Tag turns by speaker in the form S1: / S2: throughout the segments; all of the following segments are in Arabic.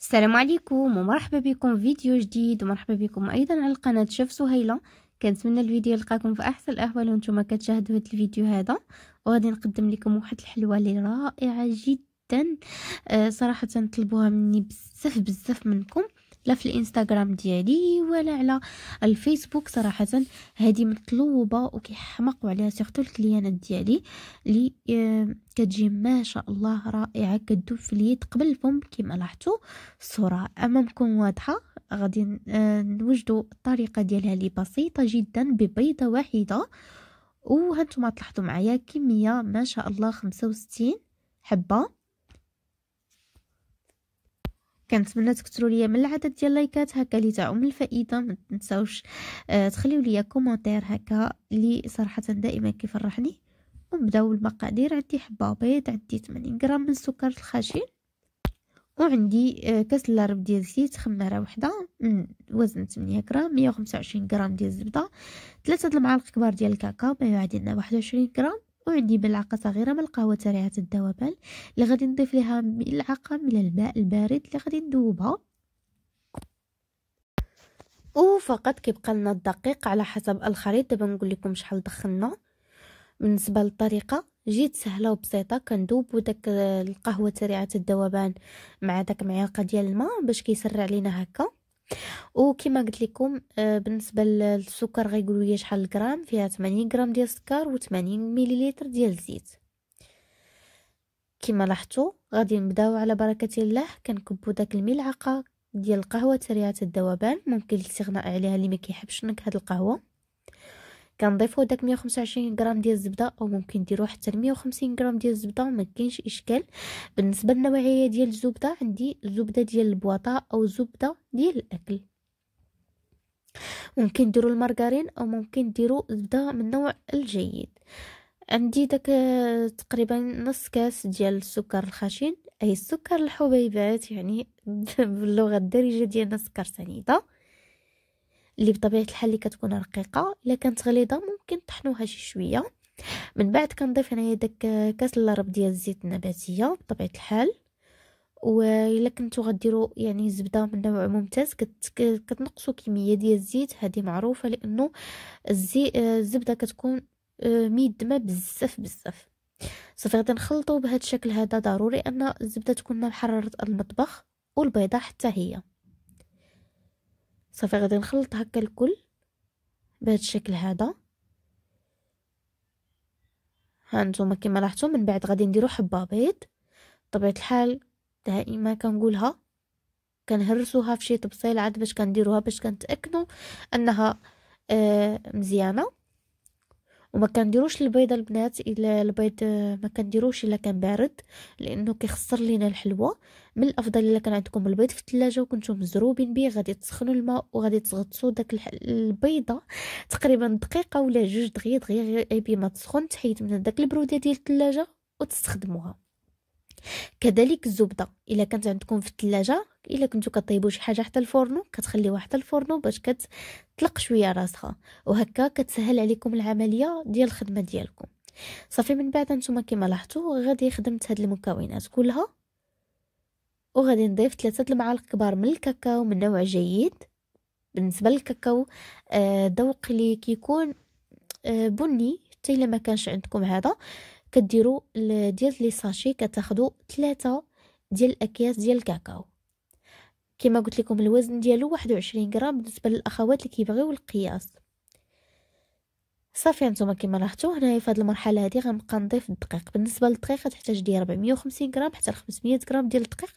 S1: السلام عليكم ومرحبا بكم فيديو جديد ومرحبا بكم ايضا على القناه شيف سهيله كنتمنى الفيديو يلقاكم في احسن الاحوال وانتم كتشاهدوا هذا الفيديو هذا وغادي نقدم لكم واحد الحلوه اللي رائعه جدا آه صراحه طلبوها مني بزاف بزاف منكم لا في الانستغرام ديالي ولا على الفيسبوك صراحه هذه مطلوبه وكيحمقوا عليها سيغتو الكليانات ديالي اللي كتجي ما شاء الله رائعه كدوب في اليد قبل الفم كما لاحظتوا الصوره امامكم واضحه غادي آه، نوجدوا الطريقه ديالها اللي بسيطه جدا ببيضه واحده وهانتوما تلاحظوا معايا كميه ما شاء الله 65 حبه كنتمنى تكثروا ليا من العدد ديال اللايكات هكا اللي تعم الفائده ما تنساوش آه تخليو ليا كومونتير هكا اللي صراحه دائما كيفرحني ونبداو المقادير عندي حبه بيض عندي 80 غرام من السكر الخشن وعندي آه، كاس لارب ديال الزيت خماره وحده من وزن 8 غرام 125 غرام ديال الزبده ثلاثه د المعالق كبار ديال الكاكاو ما يعادلنا 21 غرام وعندي ملعقة صغيرة من القهوة تريعة الذوبان اللي غادي نضيف لها ملعقة من الماء البارد اللي غادي نذوبها وفقط كيبقى لنا الدقيق على حسب الخليط دابا نقول لكم شحال دخلنا بالنسبه للطريقه جيت سهله وبسيطه كندوبو داك القهوه تريعه الذوبان مع داك معلقه ديال الماء باش كيسرع لينا هكا وكما قلت لكم آه، بالنسبه للسكر غيقولوا لي شحال الغرام فيها 80 غرام ديال السكر و80 مليلتر ديال الزيت كما لاحظتوا غادي نبداو على بركه الله كنكبوا داك الملعقه ديال القهوه سريعه الذوبان ممكن الاستغناء عليها اللي ما كيحبش نكهه القهوه كنضيفو داك 125 غرام ديال الزبده او ممكن ديرو حتى 150 غرام ديال الزبده وما كاينش اشكال بالنسبه للنوعيه ديال الزبده عندي الزبده ديال البواطه او زبده ديال الاكل ممكن ديروا المارغرين او ممكن ديروا زبده من نوع الجيد عندي داك تقريبا نص كاس ديال السكر الخشن اي السكر الحبيبات يعني باللغه الدارجه ديالنا سكر سنيده اللي بطبيعه الحال اللي كتكون رقيقه الا كانت غليظه ممكن طحنوها شي شويه من بعد كنضيف هنايا داك كاس لرب ديال الزيت النباتيه بطبيعه الحال والا كنتو غديروا يعني زبدة من نوع ممتاز كت... كتنقصوا كميه ديال الزيت هذه معروفه لانه الزي... الزبده كتكون آه، ميدمه بزاف بزاف صافي غادي نخلطو بهذا الشكل هذا ضروري ان الزبده تكون محرره المطبخ والبيضه حتى هي صافي غادي نخلط هكا الكل بهذا الشكل هذا ها نتوما كما لاحظتوا من بعد غادي نديرو حبه بيض بطبيعه الحال دائما كنقولها كنهرسوها في شي طبسيل عاد باش كنديروها باش كنتاكدوا انها آه مزيانه وما كنديروش البيض البنات الا البيض ما كنديروش الا كان بارد لانه كيخسر لينا الحلوه من الافضل الا كان عندكم البيض في الثلاجه وكنتو مزروبين به غادي تسخنوا الماء وغادي تغطسوا داك البيضه تقريبا دقيقه ولا جوج دغيا غير غير ما تسخن تحيد من داك البروده ديال الثلاجه وتستخدموها كذلك الزبده الا كانت عندكم في الثلاجه الا كنتو كطيبوا شي حاجه حتى الفرن كتخليوها حتى الفرن باش كتطلق شويه راسها وهكا كتسهل عليكم العمليه ديال الخدمه ديالكم صافي من بعد نتوما كما لاحظتوا غادي خدمت هاد المكونات كلها وغادي نضيف ثلاثة المعالق كبار من الكاكاو من نوع جيد بالنسبه للكاكاو آه، ذوق آه اللي كيكون آه بني حتى الا ما كانش عندكم هذا كديروا ديال لي ساشي كتاخذوا ثلاثة ديال الاكياس ديال الكاكاو كما قلت لكم الوزن ديالو 21 غرام بالنسبه للاخوات اللي كيبغيو القياس صافي هانتوما كما لاحظتوا هنايا في هذه المرحله هذه غنبقى نضيف الدقيق بالنسبه للدقيق غتحتاج ديال 450 غرام حتى لخمسمية 500 غرام ديال الدقيق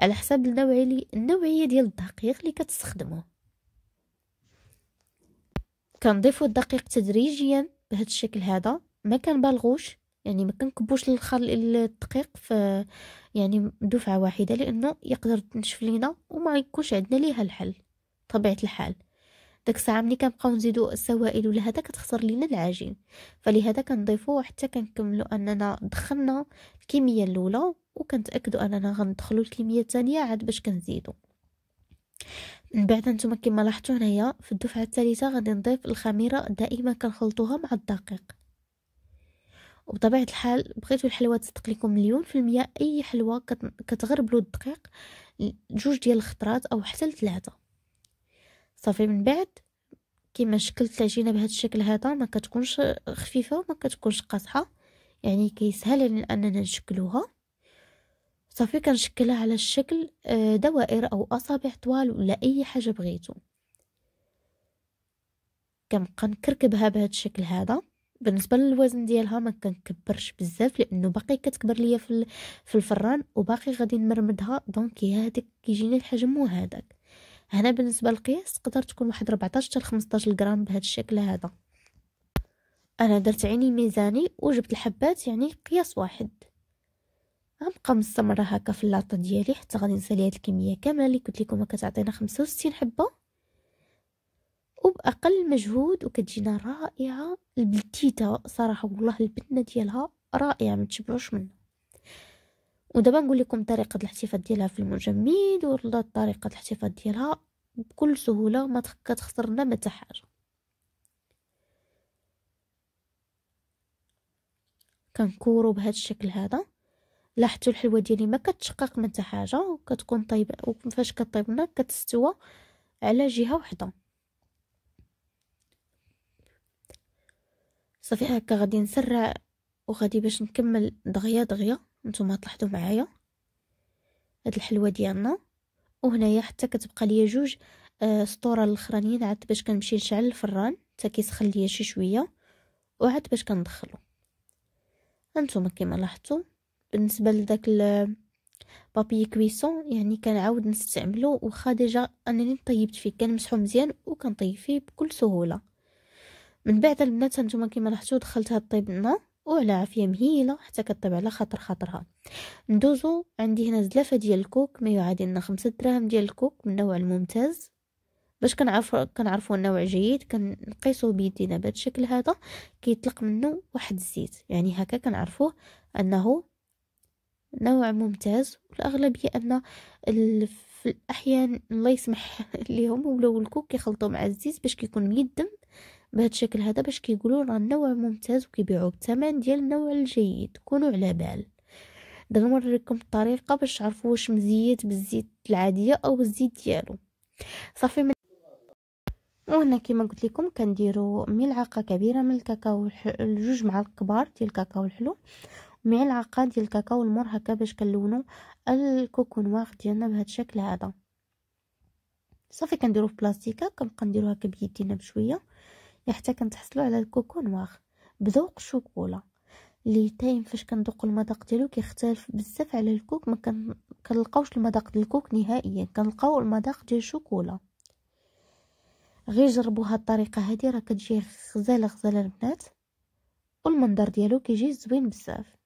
S1: على حسب النوعيه النوعيه ديال الدقيق اللي كتستخدموه كنضيفوا الدقيق تدريجيا بهذا الشكل هذا ما كنبالغوش يعني ما كنكبوش الخل الدقيق في يعني دفعه واحده لانه يقدر تنشف لينا وما يكونش عندنا ليها الحل طبيعه الحال داك الساعه ملي كنبقاو نزيدو السوائل ولا هذا كتخسر لينا العجين فلهذا كنضيفو حتى كنكملو اننا دخلنا الكميه الاولى وكنتاكدوا اننا غندخلوا الكميه الثانيه عاد باش كنزيدو من بعد نتوما كما لاحظتوا هنايا في الدفعه الثالثه غادي نضيف الخميره دائما كنخلطوها مع الدقيق وبطبيعة الحال بغيتو الحلوة تصدق لكم مليون في المية أي حلوة كتغربلو الدقيق جوج ديال الخطرات أو حتى لثلاثة صافي من بعد كما شكلت العجينه بهذا الشكل هذا ما كتكونش خفيفه وما كتكونش قاصحه يعني كيسهل علينا اننا نشكلوها صافي كنشكلها على الشكل آه، دوائر او اصابع طوال ولا اي حاجه بغيتو كنبقى نكركبها بهذا الشكل هذا بالنسبه للوزن ديالها ما كنكبرش بزاف لانه باقي كتكبر ليا في في الفران وباقي غادي نمرمدها دونك هذيك كيجيني الحجم مو هذاك هنا بالنسبه للقياس تقدر تكون واحد 14 حتى 15 غرام بهذا الشكل هذا انا درت عيني ميزاني وجبت الحبات يعني قياس واحد غنبقى مستمره هكا في اللاطه ديالي حتى غادي نسالي هاد الكميه كامله اللي قلت لكم كتعطينا 65 حبه وبأقل مجهود وكتجينا رائعة البلتيتا صراحة والله البنة ديالها رائعة ما تشبعوش منها ودابا نقول لكم طريقة الاحتفاظ ديالها في المجمد والله طريقة الاحتفاظ ديالها بكل سهولة ما كتخسرنا ما حاجة كنكورو بهذا الشكل هذا لاحظتوا الحلوه ديالي ما كتشقق من حتى حاجه وكتكون طيبه وفاش كطيبنا كتستوى على جهه وحده صافي هكا غادي نسرع وغادي باش نكمل دغيا دغيا نتوما تلاحظوا معايا هاد الحلوه ديالنا وهنايا حتى كتبقى ليا جوج آه سطوره الاخرانيين عاد باش كنمشي نشعل الفران حتى كيسخن ليا شي شويه وعاد باش كندخلو هانتوما كما لاحظتوا بالنسبه لداك بابي كويسون يعني كنعاود نستعملو واخا ديجا انني طيبت فيه كنمسحو مزيان وكنطيب فيه بكل سهوله من بعد البنات هانتوما كيما لاحظتوا دخلتها طيبنا وعلى عافيه مهيله حتى كطيب على خاطر خاطرها ندوزو عندي هنا زلافه ديال الكوك ما يعادلنا خمسة دراهم ديال الكوك من النوع الممتاز باش كنعرفو كنعرفو النوع جيد كنقيسو بيدينا بهذا الشكل هذا كيطلق منه واحد الزيت يعني هكا كنعرفوه انه نوع ممتاز والاغلبيه ان في الاحيان الله يسمح ليهم ولاو الكوك كيخلطوا مع الزيت باش كيكون ميدم بهذا الشكل هذا باش كيقولوا راه النوع ممتاز وكيبيعوه بثمن ديال النوع الجيد كونوا على بال دابا نوريكم الطريقه باش تعرفوا واش مزيت بالزيت العاديه او الزيت ديالو صافي من وهنا كما قلت لكم كنديروا ملعقه كبيره من الكاكاو جوج معالق كبار ديال الكاكاو الحلو ملعقه ديال الكاكاو هكا باش كنلونوا الكوكو نواغ ديالنا بهذا الشكل هذا صافي كنديروه في بلاستيكه كنبقى نديروها كبيدينا بشويه حتى كنتحصلوا على الكوكو نواغ بذوق الشوكولا اللي تايم فاش كندوقوا المذاق ديالو كيختلف بزاف على الكوك ما كنلقاوش المذاق ديال الكوك نهائيا كنلقاو المذاق ديال الشوكولا غير جربوا هاد الطريقه هادي راه كتجي غزاله غزاله البنات والمنظر ديالو كيجي زوين بزاف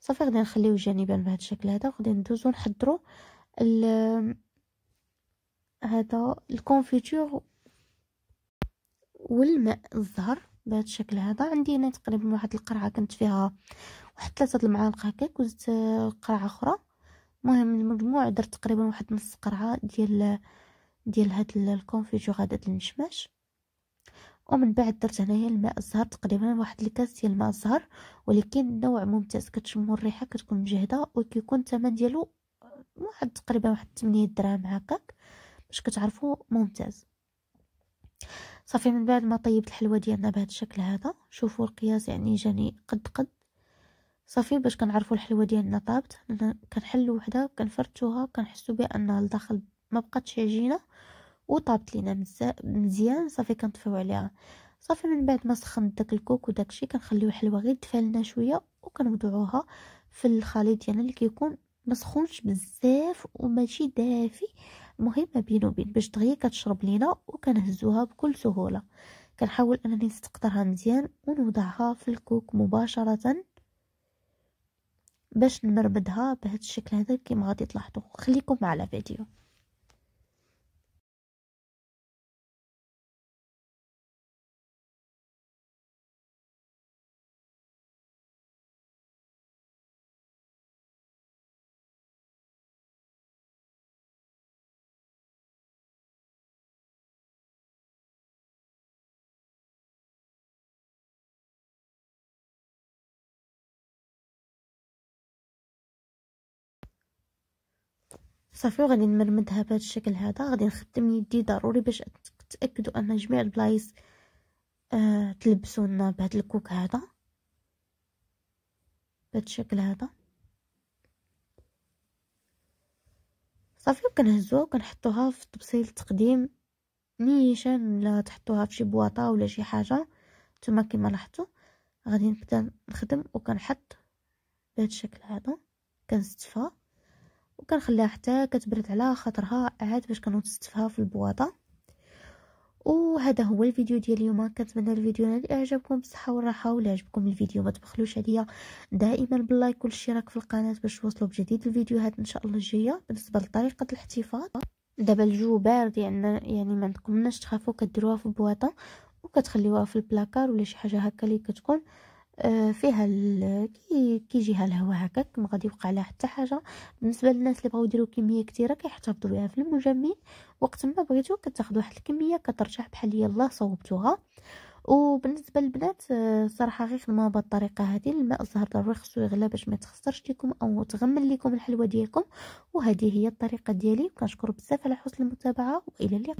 S1: صافي غادي نخليو جانبا بهذا الشكل هذا وغادي ندوزو نحضروا هذا الكونفيتور والماء الزهر بهذا الشكل هذا عندي هنا تقريبا واحد القرعه كانت فيها واحد ثلاثه المعالق هكاك وزدت قرعه اخرى المهم المجموع درت تقريبا واحد نص قرعه ديال ديال هاد الكونفيجور هذا المشماش ومن بعد درت هنايا الماء الزهر تقريبا واحد الكاس ديال الماء الزهر ولكن نوع ممتاز كتشمو الريحه كتكون مجهده وكيكون الثمن ديالو واحد تقريبا واحد 8 دراهم هكاك باش كتعرفوا ممتاز صافي من بعد ما طيبت الحلوه ديالنا بهذا الشكل هذا شوفوا القياس يعني جاني قد قد صافي باش كنعرفوا الحلوه ديالنا طابت كنحلوا وحده كنفرتوها كنحسوا بانها الداخل ما بقاتش عجينه وطابت لينا مزيان صافي كنطفيو عليها صافي من بعد ما سخنت داك الكوك وداكشي كنخليو الحلوه غير لنا شويه وكنوضعوها في الخليط ديالنا اللي كيكون مسخونش بزاف وماشي دافي مهمة بينو وبين باش دغيا كتشرب لينا وكنهزوها بكل سهولة كنحاول انني نستقطرها مزيان ونوضعها في الكوك مباشرة باش نمرمدها بهذا الشكل هذا كيما غادي تلاحظوا خليكم مع الفيديو فيديو صافي وغادي نمرمدها بهذا الشكل هذا غادي نخدم يدي ضروري باش تاكدوا ان جميع البلايص آه تلبسونا بهذا الكوك هذا بهذا الشكل هذا صافي وكنهزوها وكنحطوها في طبسيل التقديم نيشان لا تحطوها في شي بواطه ولا شي حاجه نتوما كما لاحظتوا غادي نبدا نخدم وكنحط بهذا الشكل هذا كنستفها وكنخليها حتى كتبرد على خاطرها عاد باش كنوصفها في البواطه وهذا هو الفيديو ديال اليوم كنتمنى الفيديو ينال اعجابكم بالصحه والراحه ولا عجبكم الفيديو ما تبخلوش عليا دائما باللايك والاشتراك في القناه باش توصلوا بجديد الفيديوهات ان شاء الله الجايه بالنسبه لطريقه الاحتفاظ دابا الجو بارد يعني يعني ما عندكمش تخافوا كديروها في بواطه وكتخليوها في البلاكار ولا شي حاجه هكا اللي كتكون آه، فيها كي كيجيها الهواء هكاك ما غادي يوقع لها حتى حاجه بالنسبه للناس اللي بغاو يديروا كميه كثيره كيحتفظوا بها في المجمد وقت ما بغيتو كتاخذوا واحد الكميه كترجع بحال يلاه صوبتوها وبالنسبه للبنات آه، صراحه غير خدموها بهاد الطريقه هذه الماء الزهر ضروري خصو يغلى باش ما تخسرش ليكم او تغمل ليكم الحلوى ديالكم وهذه هي الطريقه ديالي وكنشكر بزاف على حسن المتابعه والى اللقاء